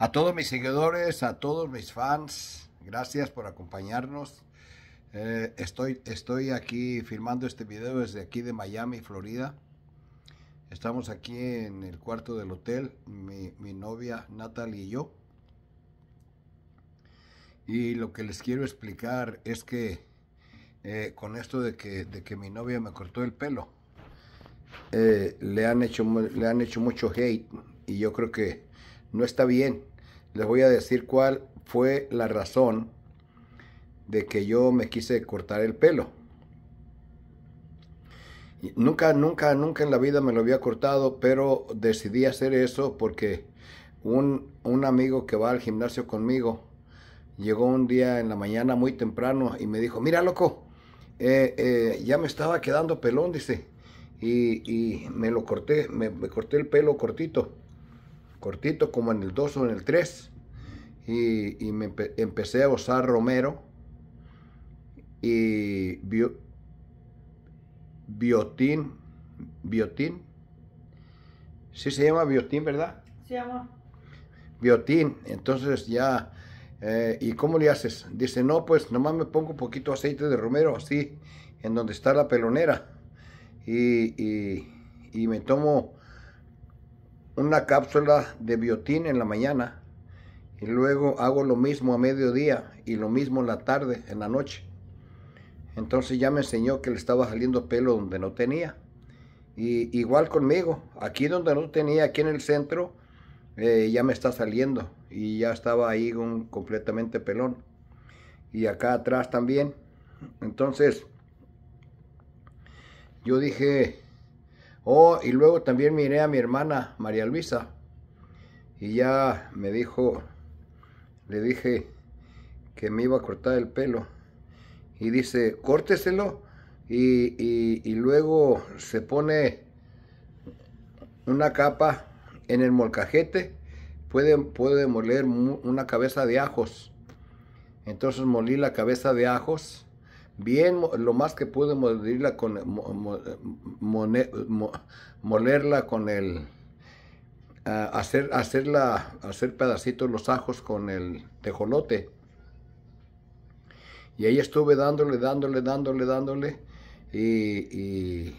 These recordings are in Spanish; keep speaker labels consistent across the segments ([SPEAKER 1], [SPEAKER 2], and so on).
[SPEAKER 1] A todos mis seguidores, a todos mis fans, gracias por acompañarnos. Eh, estoy, estoy aquí filmando este video desde aquí de Miami, Florida. Estamos aquí en el cuarto del hotel, mi, novia Natalie y yo. Y lo que les quiero explicar es que eh, con esto de que, mi novia me cortó el pelo, eh, le, han hecho, le han hecho mucho hate y yo creo que no está bien les voy a decir cuál fue la razón de que yo me quise cortar el pelo. Nunca, nunca, nunca en la vida me lo había cortado, pero decidí hacer eso porque un, amigo que va al gimnasio conmigo llegó un día en la mañana muy temprano y me dijo, mira loco, eh, eh, ya me estaba quedando pelón, dice, y, me lo corté, me corté el pelo cortito cortito, como en el 2 o en el 3. Y, me empecé a usar Romero y Biotín. Biotín. Sí se llama Biotín, ¿verdad? Se llama. Biotín. Entonces ya... Eh, ¿Y cómo le haces? Dice, no, pues nomás me pongo un poquito aceite de romero así, en donde está la pelonera. y, y me tomo una cápsula de biotín en la mañana y luego hago lo mismo a mediodía y lo mismo en la tarde, en la noche. Entonces ya me enseñó que le estaba saliendo pelo donde no tenía. Y igual conmigo, aquí donde no tenía, aquí en el centro, eh, ya me está saliendo y ya estaba ahí completamente pelón. Y acá atrás también. Entonces, yo dije, Oh, y luego también miré a mi hermana María Luisa. Y ya me dijo, le dije que me iba a cortar el pelo. Y dice, córteselo. Y, luego se pone una capa en el molcajete. Puede, puede moler una cabeza de ajos. Entonces molí la cabeza de ajos bien lo más que pude molerla con molerla con el hacer hacerla hacer pedacitos los ajos con el tejolote y ahí estuve dándole dándole dándole dándole y, y,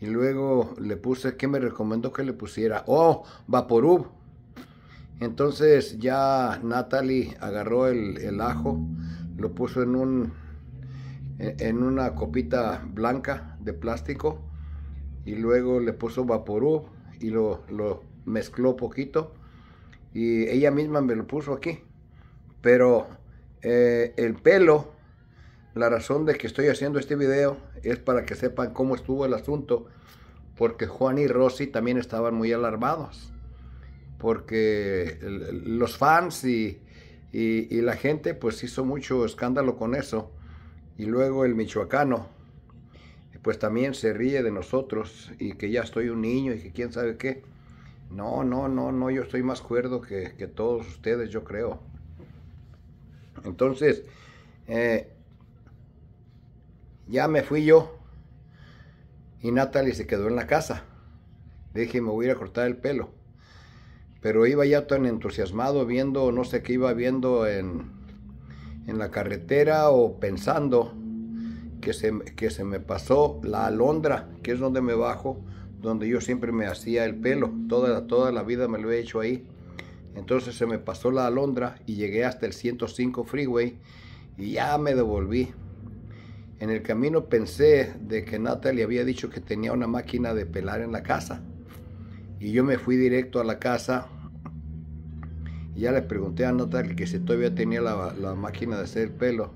[SPEAKER 1] luego le puse que me recomendó que le pusiera oh vaporub entonces ya Natalie agarró el ajo lo puso en un e-, en una copita blanca de plástico y luego le puso vaporú y lo, lo mezcló poquito y ella misma me lo puso aquí pero eh, el pelo la razón de que estoy haciendo este video es para que sepan cómo estuvo el asunto porque Juan y Rosy también estaban muy alarmados porque los fans y, y, y la gente pues hizo mucho escándalo con eso y luego el michoacano, pues también se ríe de nosotros y que ya estoy un niño y que quién sabe qué. No, no, no, no, yo estoy más cuerdo que, todos ustedes, yo creo. Entonces, eh, ya me fui yo y Natalie se quedó en la casa. dije, me voy a ir a cortar el pelo. Pero iba ya tan entusiasmado viendo, no sé qué iba viendo en, en la carretera o pensando que se, que se me pasó la alondra, que es donde me bajo, donde yo siempre me hacía el pelo, toda, toda la vida me lo he hecho ahí. Entonces se me pasó la alondra y llegué hasta el 105 Freeway y ya me devolví. En el camino pensé de que Natalie había dicho que tenía una máquina de pelar en la casa. Y yo me fui directo a la casa ya le pregunté a Natal que si todavía tenía la, máquina de hacer el pelo.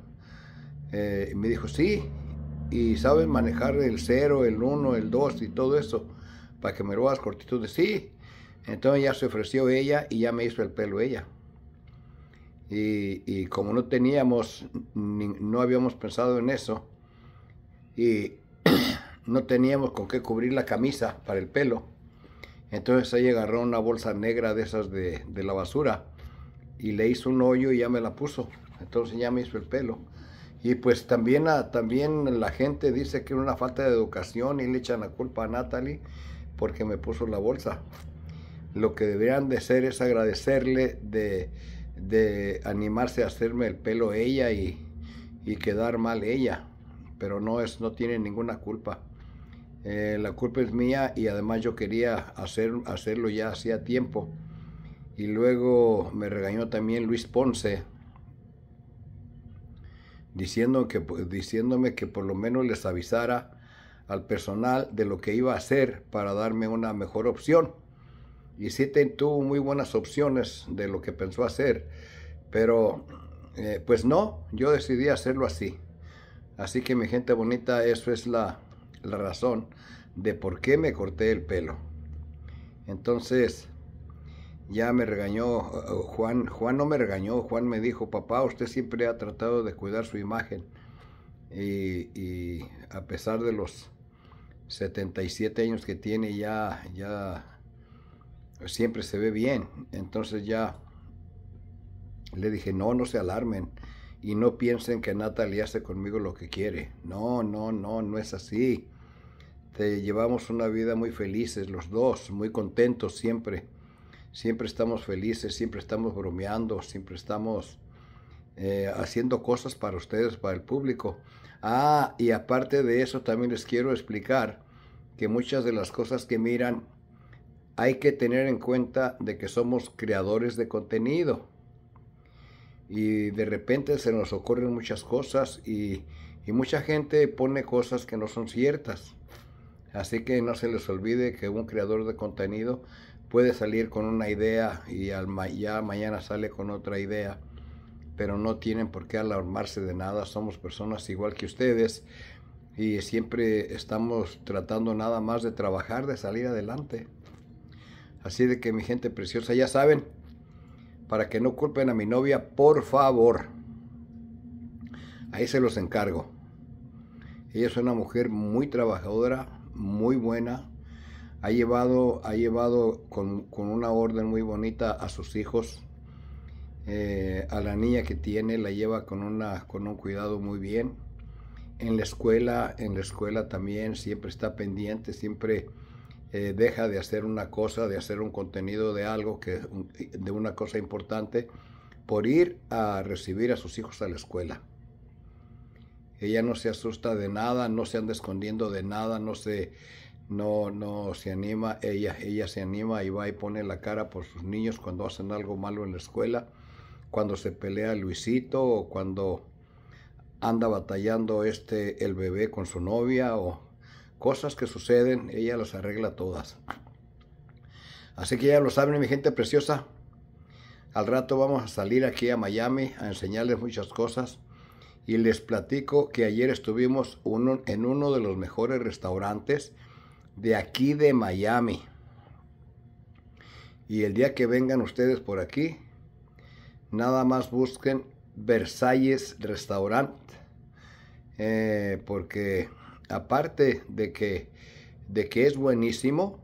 [SPEAKER 1] Eh, me dijo, sí, y sabe manejar el 0, el 1, el 2 y todo eso, para que me lo hagas cortito de sí. Entonces ya se ofreció ella y ya me hizo el pelo ella. Y, como no teníamos, no habíamos pensado en eso, y no teníamos con qué cubrir la camisa para el pelo, entonces ella agarró una bolsa negra de esas de, la basura y le hizo un hoyo y ya me la puso. Entonces ya me hizo el pelo. Y pues también, también la gente dice que era una falta de educación y le echan la culpa a Natalie porque me puso la bolsa. Lo que deberían de hacer es agradecerle de, animarse a hacerme el pelo ella y, y quedar mal ella. Pero no, es, no tiene ninguna culpa. Eh, la culpa es mía y además yo quería hacer, hacerlo ya hacía tiempo. Y luego me regañó también Luis Ponce diciendo que, diciéndome que por lo menos les avisara al personal de lo que iba a hacer para darme una mejor opción. Y sí tuvo muy buenas opciones de lo que pensó hacer, pero eh, pues no, yo decidí hacerlo así. Así que mi gente bonita, eso es la, la razón de por qué me corté el pelo. Entonces, ya me regañó eh, Juan, Juan no me regañó, Juan me dijo, papá, usted siempre ha tratado de cuidar su imagen. Y, a pesar de los 77 años que tiene, ya, ya siempre se ve bien. Entonces ya le dije, no, no se alarmen y no piensen que Natalie hace conmigo lo que quiere. No, no, no, no es así. Te llevamos una vida muy felices los dos, muy contentos siempre. Siempre estamos felices, siempre estamos bromeando, siempre estamos eh, haciendo cosas para ustedes, para el público. Ah, y aparte de eso también les quiero explicar que muchas de las cosas que miran hay que tener en cuenta de que somos creadores de contenido y de repente se nos ocurren muchas cosas y, y mucha gente pone cosas que no son ciertas. Así que no se les olvide que un creador de contenido puede salir con una idea y al ya mañana sale con otra idea, pero no tienen por qué alarmarse de nada, somos personas igual que ustedes y siempre estamos tratando nada más de trabajar, de salir adelante. Así de que mi gente preciosa, ya saben, para que no culpen a mi novia, por favor. Ahí se los encargo. Ella es una mujer muy trabajadora, muy buena. Ha llevado, ha llevado con, una orden muy bonita a sus hijos. Eh, a la niña que tiene la lleva con, una, con un cuidado muy bien. En la escuela, en la escuela también siempre está pendiente, siempre eh, deja de hacer una cosa, de hacer un contenido de algo, que, de una cosa importante, por ir a recibir a sus hijos a la escuela. Ella no se asusta de nada, no se anda escondiendo de nada, no se, no, no se anima, ella, ella se anima y va y pone la cara por sus niños cuando hacen algo malo en la escuela, cuando se pelea Luisito o cuando anda batallando este el bebé con su novia o Cosas que suceden, ella las arregla todas. Así que ya lo saben, mi gente preciosa. Al rato vamos a salir aquí a Miami a enseñarles muchas cosas. Y les platico que ayer estuvimos uno, en uno de los mejores restaurantes de aquí de Miami. Y el día que vengan ustedes por aquí, nada más busquen Versalles Restaurant. Eh, porque aparte de que, de que es buenísimo,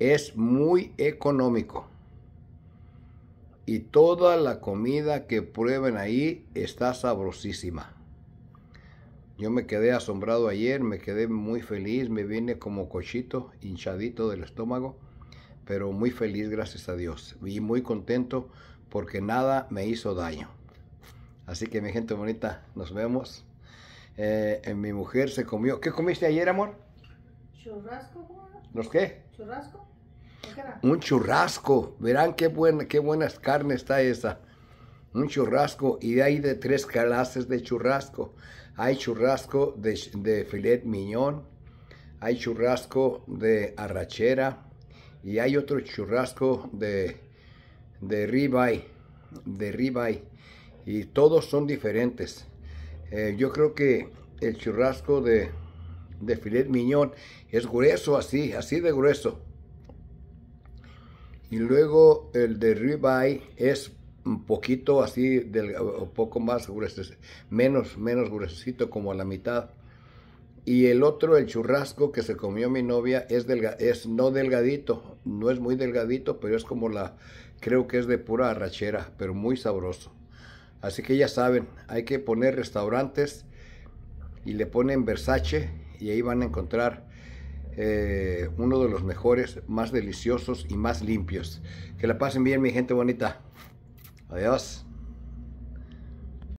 [SPEAKER 1] es muy económico. Y toda la comida que prueben ahí está sabrosísima. Yo me quedé asombrado ayer, me quedé muy feliz, me vine como cochito, hinchadito del estómago, pero muy feliz gracias a Dios y muy contento porque nada me hizo daño. Así que mi gente bonita, nos vemos. Eh, mi mujer se comió. ¿Qué comiste ayer, amor? Churrasco, ¿Los qué? ¿Churrasco? ¿Qué Un churrasco. Verán qué, buena, qué buenas carnes está esa. Un churrasco. Y hay de tres clases de churrasco. Hay churrasco de, filet miñón. Hay churrasco de arrachera. Y hay otro churrasco de, de De ribeye. Y todos son diferentes. Eh, yo creo que el churrasco de, filet miñón es grueso así, así de grueso. Y luego el de ribeye es un poquito así, del, un poco más grueso, menos, menos gruesito, como a la mitad. Y el otro, el churrasco que se comió mi novia, es, es no delgadito, no es muy delgadito, pero es como la, creo que es de pura arrachera, pero muy sabroso. Así que ya saben, hay que poner restaurantes y le ponen Versace y ahí van a encontrar eh, uno de los mejores, más deliciosos y más limpios. Que la pasen bien mi gente bonita. Adiós.